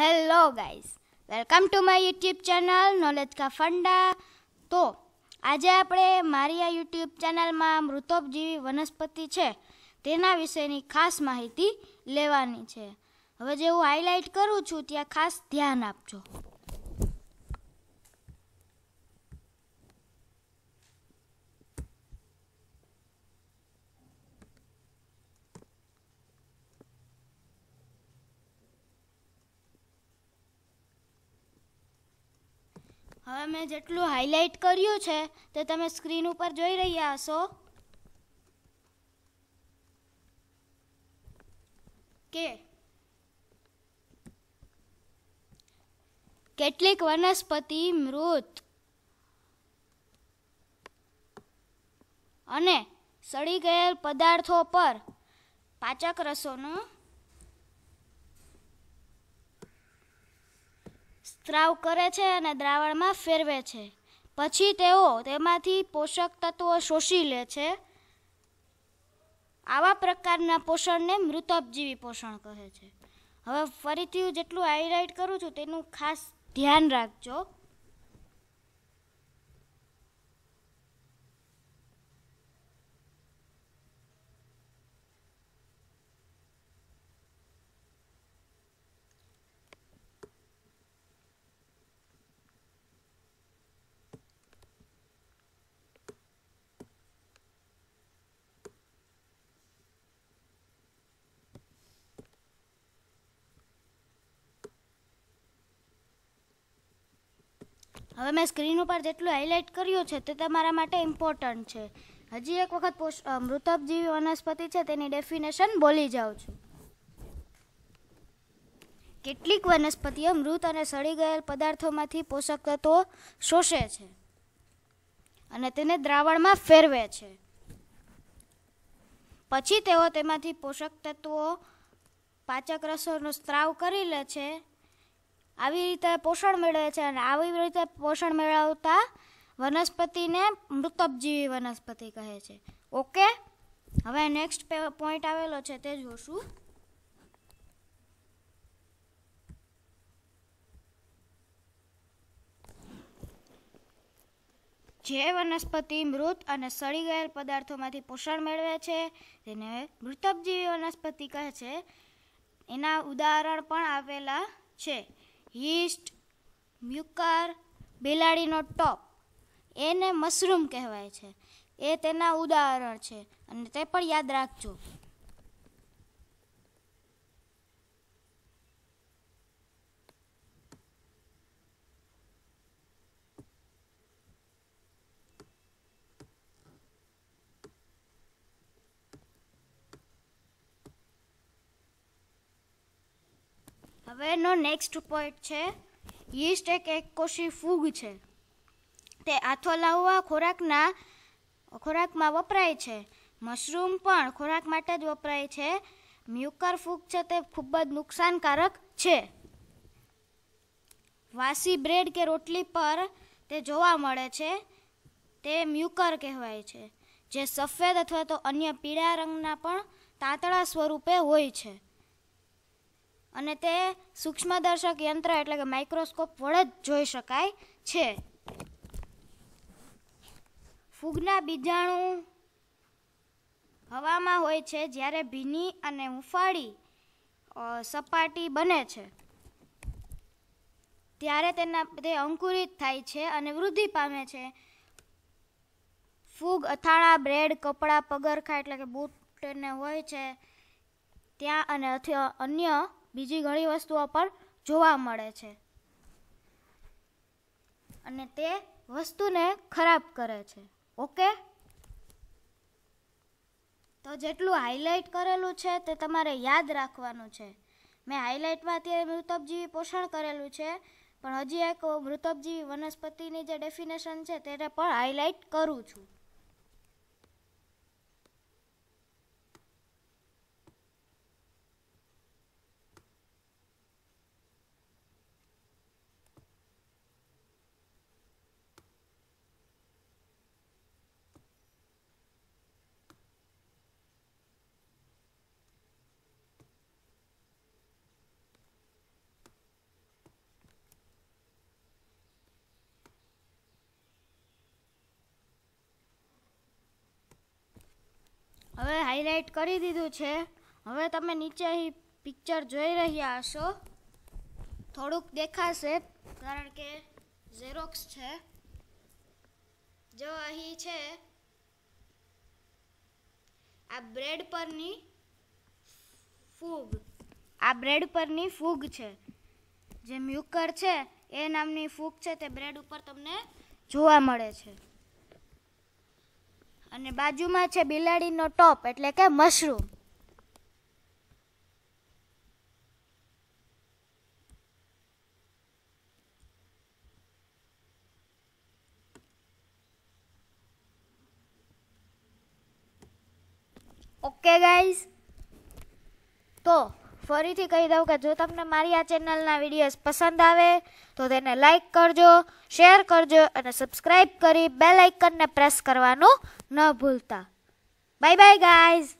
hello guys welcome to my YouTube channel knowledge કા ફંડા તો આજે આપણે મારી આ યુટ્યુબ ચેનલમાં મૃતોપજીવી વનસ્પતિ છે તેના વિશેની ખાસ માહિતી લેવાની છે હવે જે હું હાઇલાઇટ કરું છું ત્યાં ખાસ ધ્યાન આપજો હવે મેં જેટલું હાઇલાઇટ કર્યું છે તે તમે સ્ક્રીન ઉપર જોઈ રહ્યા હશો કે કેટલીક વનસ્પતિ મૃત અને સડી ગયેલ પદાર્થો પર પાચક રસોનું સ્ત્રાવ કરે છે અને દ્રાવણમાં ફેરવે છે પછી તેઓ તેમાંથી પોષક તત્વો શોષી લે છે આવા પ્રકારના પોષણને મૃતપજીવી પોષણ કહે છે હવે ફરીથી હું જેટલું હાઈલાઇટ કરું છું તેનું ખાસ ધ્યાન રાખજો હવે મેં સ્ક્રીન ઉપર જેટલું હાઇલાઇટ કર્યું છે તે તમારા માટે ઇમ્પોર્ટન્ટ છે હજી એક વખત મૃતકજીવી વનસ્પતિ છે તેની ડેફિનેશન બોલી જાઉં છું કેટલીક વનસ્પતિઓ મૃત અને સડી ગયેલ પદાર્થોમાંથી પોષક તત્વો શોષે છે અને તેને દ્રાવણમાં ફેરવે છે પછી તેઓ તેમાંથી પોષક તત્વો પાચક રસોનો સ્ત્રાવ કરી લે છે આવી રીતે પોષણ મેળવે છે અને આવી રીતે પોષણ મેળવતા વનસ્પતિને મૃતપજીવી વનસ્પતિ કહે છે ઓકે હવે નેક્સ્ટ પોઈન્ટ આવેલો છે તે જોશું જે વનસ્પતિ મૃત અને સળી ગયેલ પદાર્થોમાંથી પોષણ મેળવે છે તેને મૃતપજીવી વનસ્પતિ કહે છે એના ઉદાહરણ પણ આવેલા છે યીસ્ટ મ્યુકર બિલાડીનો ટોપ એને મશરૂમ કહેવાય છે એ તેના ઉદાહરણ છે અને તે પણ યાદ રાખજો હવેનો નેક્સ્ટ પોઈન્ટ છે યીસ્ટ એક એકકોશી ફૂગ છે તે આથો લાવવા ખોરાકના ખોરાકમાં વપરાય છે મશરૂમ પણ ખોરાક માટે જ વપરાય છે મ્યુકર ફૂગ છે તે ખૂબ જ નુકસાનકારક છે વાસી બ્રેડ કે રોટલી પર તે જોવા મળે છે તે મ્યુકર કહેવાય છે જે સફેદ અથવા તો અન્ય પીળા રંગના પણ તાતળા સ્વરૂપે હોય છે અને તે સૂક્ષ્મદર્શક યંત્ર એટલે કે માઇક્રોસ્કોપ વડે જ જોઈ શકાય છે ફૂગના બીજાણુ હવામાં હોય છે જ્યારે ભીની અને હુંફાળી સપાટી બને છે ત્યારે તેના તે અંકુરિત થાય છે અને વૃદ્ધિ પામે છે ફૂગ અથાણા બ્રેડ કપડાં પગરખા એટલે કે બૂટને હોય છે ત્યાં અને અન્ય બીજી ઘણી વસ્તુઓ પર જોવા મળે છે અને તે વસ્તુને ખરાબ કરે છે ઓકે તો જેટલું હાઇલાઇટ કરેલું છે તે તમારે યાદ રાખવાનું છે મેં હાઇલાઇટમાં અત્યારે મૃતપજીવી પોષણ કરેલું છે પણ હજી એક મૃતપજીવી વનસ્પતિની જે ડેફિનેશન છે તેને પણ હાઇલાઇટ કરું છું હવે હાઇલાઇટ કરી દીધું છે હવે તમે નીચે અહીં પિક્ચર જોઈ રહ્યા હશો થોડુંક દેખાશે કારણ કે ઝેરોક્સ છે જો અહીં છે આ બ્રેડ પરની ફૂગ આ બ્રેડ પરની ફૂગ છે જે મ્યુકર છે એ નામની ફૂગ છે તે બ્રેડ ઉપર તમને જોવા મળે છે અને બાજુમાં છે બિલાડીનો ટોપ એટલે કે મશરૂમ ઓકે ગાઈઝ તો ફરીથી કહી દઉં કે જો તમને મારી આ ચેનલના વિડીયોઝ પસંદ આવે તો તેને લાઇક કરજો શેર કરજો અને સબસ્ક્રાઈબ કરી બે લાઇકનને પ્રેસ કરવાનું ન ભૂલતા બાય બાય ગાઈઝ